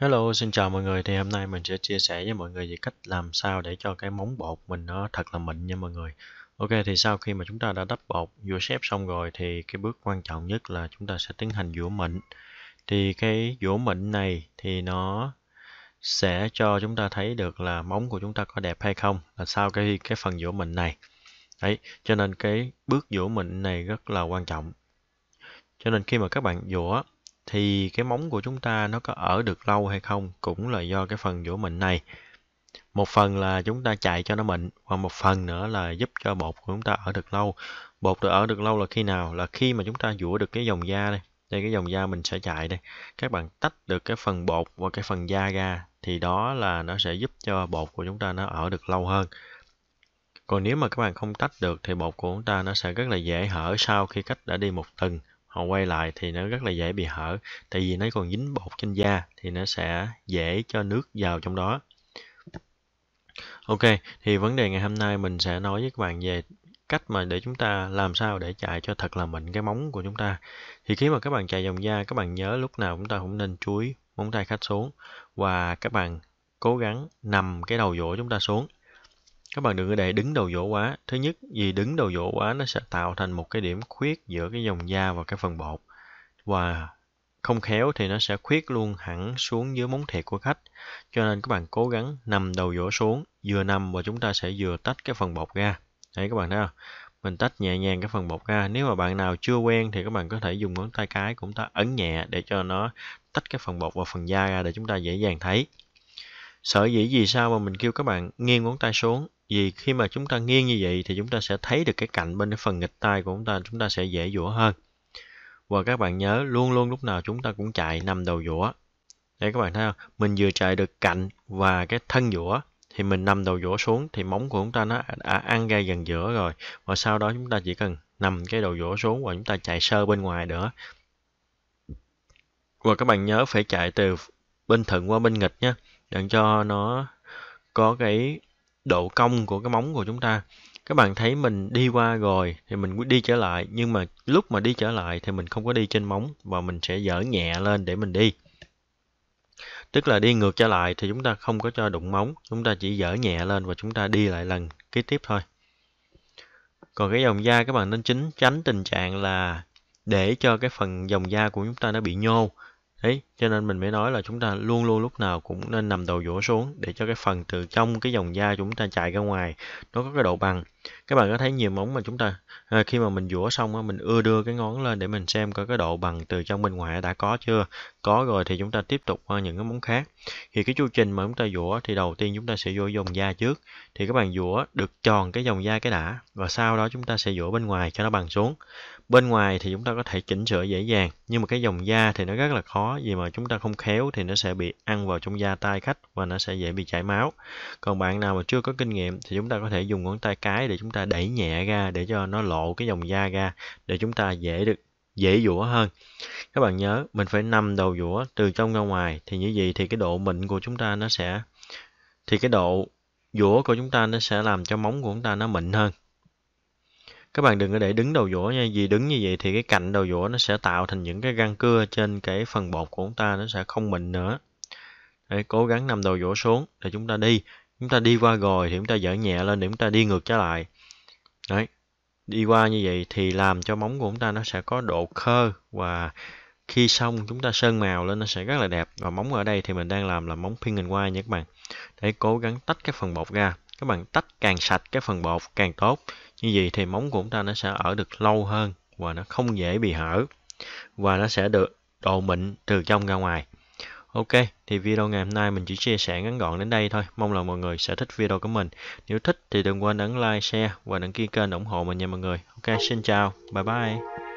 Hello, xin chào mọi người. Thì hôm nay mình sẽ chia sẻ với mọi người về cách làm sao để cho cái móng bột mình nó thật là mịn nha mọi người. Ok, thì sau khi mà chúng ta đã đắp bột vừa xếp xong rồi thì cái bước quan trọng nhất là chúng ta sẽ tiến hành dũa mịn. Thì cái dũa mịn này thì nó sẽ cho chúng ta thấy được là móng của chúng ta có đẹp hay không là sau cái cái phần dũa mịn này. Đấy, cho nên cái bước dũa mịn này rất là quan trọng. Cho nên khi mà các bạn dũa thì cái móng của chúng ta nó có ở được lâu hay không cũng là do cái phần dũa mịn này một phần là chúng ta chạy cho nó mịn và một phần nữa là giúp cho bột của chúng ta ở được lâu bột được ở được lâu là khi nào là khi mà chúng ta dũa được cái dòng da đây đây cái dòng da mình sẽ chạy đây các bạn tách được cái phần bột và cái phần da ra thì đó là nó sẽ giúp cho bột của chúng ta nó ở được lâu hơn còn nếu mà các bạn không tách được thì bột của chúng ta nó sẽ rất là dễ hở sau khi cách đã đi một tuần họ quay lại thì nó rất là dễ bị hở tại vì nó còn dính bột trên da thì nó sẽ dễ cho nước vào trong đó ok thì vấn đề ngày hôm nay mình sẽ nói với các bạn về cách mà để chúng ta làm sao để chạy cho thật là mịn cái móng của chúng ta thì khi mà các bạn chạy dòng da các bạn nhớ lúc nào chúng ta cũng nên chuối móng tay khách xuống và các bạn cố gắng nằm cái đầu dỗ chúng ta xuống các bạn đừng có để đứng đầu dỗ quá thứ nhất vì đứng đầu dỗ quá nó sẽ tạo thành một cái điểm khuyết giữa cái dòng da và cái phần bột và không khéo thì nó sẽ khuyết luôn hẳn xuống dưới móng thiệt của khách cho nên các bạn cố gắng nằm đầu dỗ xuống vừa nằm và chúng ta sẽ vừa tách cái phần bột ra đấy các bạn thấy không mình tách nhẹ nhàng cái phần bột ra nếu mà bạn nào chưa quen thì các bạn có thể dùng ngón tay cái cũng ta ấn nhẹ để cho nó tách cái phần bột và phần da ra để chúng ta dễ dàng thấy sở dĩ vì sao mà mình kêu các bạn nghiêng ngón tay xuống vì khi mà chúng ta nghiêng như vậy thì chúng ta sẽ thấy được cái cạnh bên cái phần nghịch tay của chúng ta chúng ta sẽ dễ dũa hơn và các bạn nhớ luôn luôn lúc nào chúng ta cũng chạy nằm đầu dũa đây các bạn thấy không mình vừa chạy được cạnh và cái thân dũa thì mình nằm đầu dũa xuống thì móng của chúng ta nó đã ăn ra gần giữa rồi và sau đó chúng ta chỉ cần nằm cái đầu dũa xuống và chúng ta chạy sơ bên ngoài nữa và các bạn nhớ phải chạy từ bên thận qua bên nghịch nhé để cho nó có cái độ cong của cái móng của chúng ta các bạn thấy mình đi qua rồi thì mình đi trở lại nhưng mà lúc mà đi trở lại thì mình không có đi trên móng và mình sẽ dở nhẹ lên để mình đi tức là đi ngược trở lại thì chúng ta không có cho đụng móng chúng ta chỉ dở nhẹ lên và chúng ta đi lại lần kế tiếp thôi còn cái dòng da các bạn nên chính tránh tình trạng là để cho cái phần dòng da của chúng ta nó bị nhô đấy cho nên mình mới nói là chúng ta luôn luôn lúc nào cũng nên nằm đầu dũa xuống để cho cái phần từ trong cái dòng da chúng ta chạy ra ngoài nó có cái độ bằng các bạn có thấy nhiều móng mà chúng ta à, khi mà mình dũa xong mình ưa đưa cái ngón lên để mình xem có cái độ bằng từ trong bên ngoài đã có chưa có rồi thì chúng ta tiếp tục qua những cái móng khác thì cái chu trình mà chúng ta dũa thì đầu tiên chúng ta sẽ vô dòng da trước thì các bạn dũa được tròn cái dòng da cái đã và sau đó chúng ta sẽ dũa bên ngoài cho nó bằng xuống bên ngoài thì chúng ta có thể chỉnh sửa dễ dàng nhưng mà cái dòng da thì nó rất là khó vì mà chúng ta không khéo thì nó sẽ bị ăn vào trong da tay khách và nó sẽ dễ bị chảy máu còn bạn nào mà chưa có kinh nghiệm thì chúng ta có thể dùng ngón tay cái để chúng ta đẩy nhẹ ra để cho nó lộ cái dòng da ra để chúng ta dễ được dễ dũa hơn các bạn nhớ mình phải nằm đầu dũa từ trong ra ngoài thì như vậy thì cái độ mịn của chúng ta nó sẽ thì cái độ dũa của chúng ta nó sẽ làm cho móng của chúng ta nó mịn hơn các bạn đừng có để đứng đầu dũa nha vì đứng như vậy thì cái cạnh đầu dũa nó sẽ tạo thành những cái răng cưa trên cái phần bột của chúng ta nó sẽ không mịn nữa Đấy, cố gắng nằm đầu dũa xuống để chúng ta đi chúng ta đi qua rồi thì chúng ta dở nhẹ lên để chúng ta đi ngược trở lại Đấy, đi qua như vậy thì làm cho móng của chúng ta nó sẽ có độ khơ và khi xong chúng ta sơn màu lên nó sẽ rất là đẹp và móng ở đây thì mình đang làm là móng pink and white nha các bạn để cố gắng tách cái phần bột ra các bạn tách càng sạch cái phần bột càng tốt như vậy thì móng của chúng ta nó sẽ ở được lâu hơn và nó không dễ bị hở và nó sẽ được độ mịn từ trong ra ngoài Ok, thì video ngày hôm nay mình chỉ chia sẻ ngắn gọn đến đây thôi. Mong là mọi người sẽ thích video của mình. Nếu thích thì đừng quên ấn like, share và đăng ký kênh ủng hộ mình nha mọi người. Ok, xin chào. Bye bye.